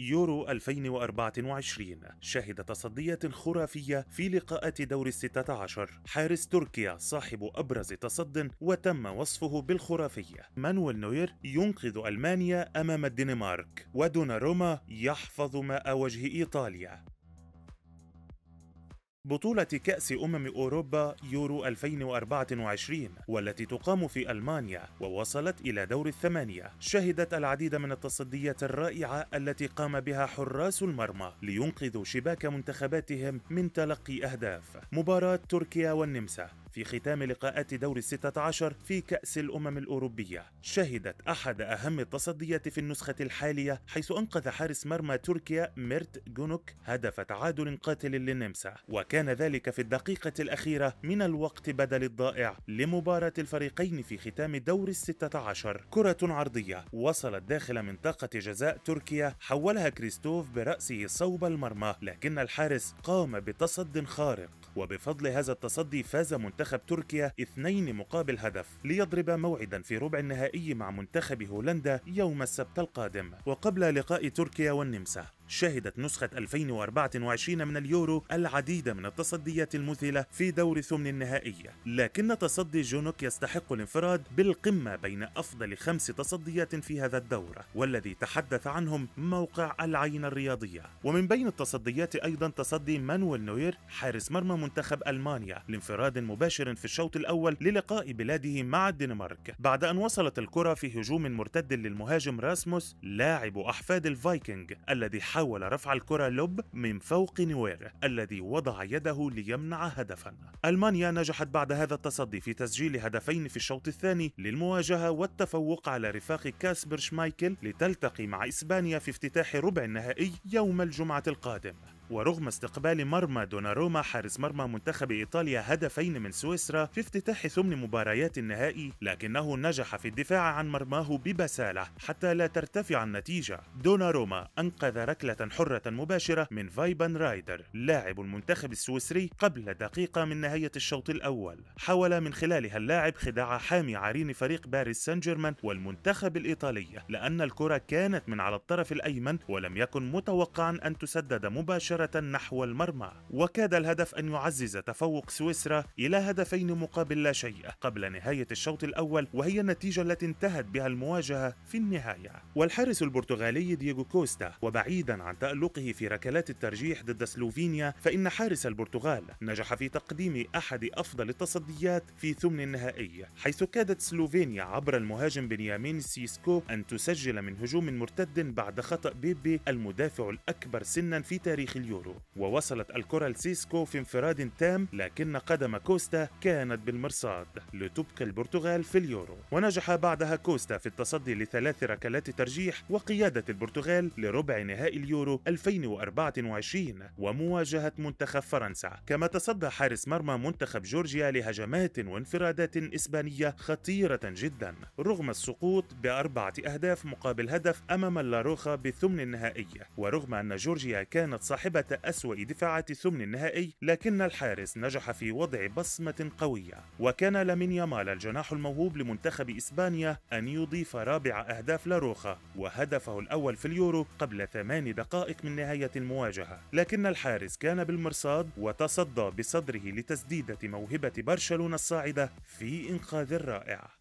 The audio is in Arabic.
يورو 2024 شهد تصديات خرافية في لقاءات دور الستة عشر حارس تركيا صاحب أبرز تصد وتم وصفه بالخرافية مانويل نوير ينقذ ألمانيا أمام الدنمارك ودوناروما يحفظ ماء وجه إيطاليا بطولة كأس أمم أوروبا يورو 2024 والتي تقام في ألمانيا ووصلت إلى دور الثمانية شهدت العديد من التصديات الرائعة التي قام بها حراس المرمى لينقذوا شباك منتخباتهم من تلقي أهداف مباراة تركيا والنمسا في ختام لقاءات دور الستة عشر في كأس الأمم الأوروبية شهدت أحد أهم التصديات في النسخة الحالية حيث أنقذ حارس مرمى تركيا ميرت جونوك هدف تعادل قاتل للنمسا وكان ذلك في الدقيقة الأخيرة من الوقت بدل الضائع لمباراة الفريقين في ختام دور الستة عشر كرة عرضية وصلت داخل منطقة جزاء تركيا حولها كريستوف برأسه صوب المرمى لكن الحارس قام بتصد خارق وبفضل هذا التصدي فاز منتخب منتخب تركيا اثنين مقابل هدف ليضرب موعدا في ربع النهائي مع منتخب هولندا يوم السبت القادم وقبل لقاء تركيا والنمسا شهدت نسخة 2024 من اليورو العديد من التصديات المذهلة في دور ثمن النهائية لكن تصدي جونوك يستحق الانفراد بالقمة بين أفضل خمس تصديات في هذا الدور والذي تحدث عنهم موقع العين الرياضية ومن بين التصديات أيضا تصدي مانويل نوير حارس مرمى منتخب ألمانيا لانفراد مباشر في الشوط الأول للقاء بلاده مع الدنمارك بعد أن وصلت الكرة في هجوم مرتد للمهاجم راسموس لاعب أحفاد الفايكنج الذي حاول رفع الكرة لوب من فوق نوير الذي وضع يده ليمنع هدفا ألمانيا نجحت بعد هذا التصدي في تسجيل هدفين في الشوط الثاني للمواجهة والتفوق على رفاق كاسبر شمايكل لتلتقي مع إسبانيا في افتتاح ربع النهائي يوم الجمعة القادم ورغم استقبال مرمى دوناروما حارس مرمى منتخب إيطاليا هدفين من سويسرا في افتتاح ثمن مباريات النهائي لكنه نجح في الدفاع عن مرماه ببسالة حتى لا ترتفع النتيجة دوناروما أنقذ ركلة حرة مباشرة من فايبان رايدر لاعب المنتخب السويسري قبل دقيقة من نهاية الشوط الأول حاول من خلالها اللاعب خداع حامي عرين فريق باريس سان جيرمان والمنتخب الإيطالي لأن الكرة كانت من على الطرف الأيمن ولم يكن متوقعا أن تسدد مباشرة مباشرة نحو المرمى وكاد الهدف أن يعزز تفوق سويسرا إلى هدفين مقابل لا شيء قبل نهاية الشوط الأول وهي النتيجة التي انتهت بها المواجهة في النهاية والحارس البرتغالي دييغو كوستا وبعيدا عن تألقه في ركلات الترجيح ضد سلوفينيا فإن حارس البرتغال نجح في تقديم أحد أفضل التصديات في ثمن النهائي حيث كادت سلوفينيا عبر المهاجم بنيامين سيسكو أن تسجل من هجوم مرتد بعد خطأ بيبي المدافع الأكبر سنا في تاريخ اليوم اليورو ووصلت الكرة لسيسكو في انفراد تام لكن قدم كوستا كانت بالمرصاد لتبقي البرتغال في اليورو ونجح بعدها كوستا في التصدي لثلاث ركلات ترجيح وقيادة البرتغال لربع نهائي اليورو 2024 ومواجهة منتخب فرنسا كما تصدى حارس مرمى منتخب جورجيا لهجمات وانفرادات إسبانية خطيرة جدا رغم السقوط بأربعة أهداف مقابل هدف أمام اللاروخا بالثمن النهائي ورغم أن جورجيا كانت صاحبة ثبة أسوأ دفاعات ثمن النهائي لكن الحارس نجح في وضع بصمة قوية وكان لامين يامال الجناح الموهوب لمنتخب إسبانيا أن يضيف رابع أهداف لاروخا وهدفه الأول في اليورو قبل ثمان دقائق من نهاية المواجهة لكن الحارس كان بالمرصاد وتصدى بصدره لتسديدة موهبة برشلونة الصاعدة في إنقاذ رائع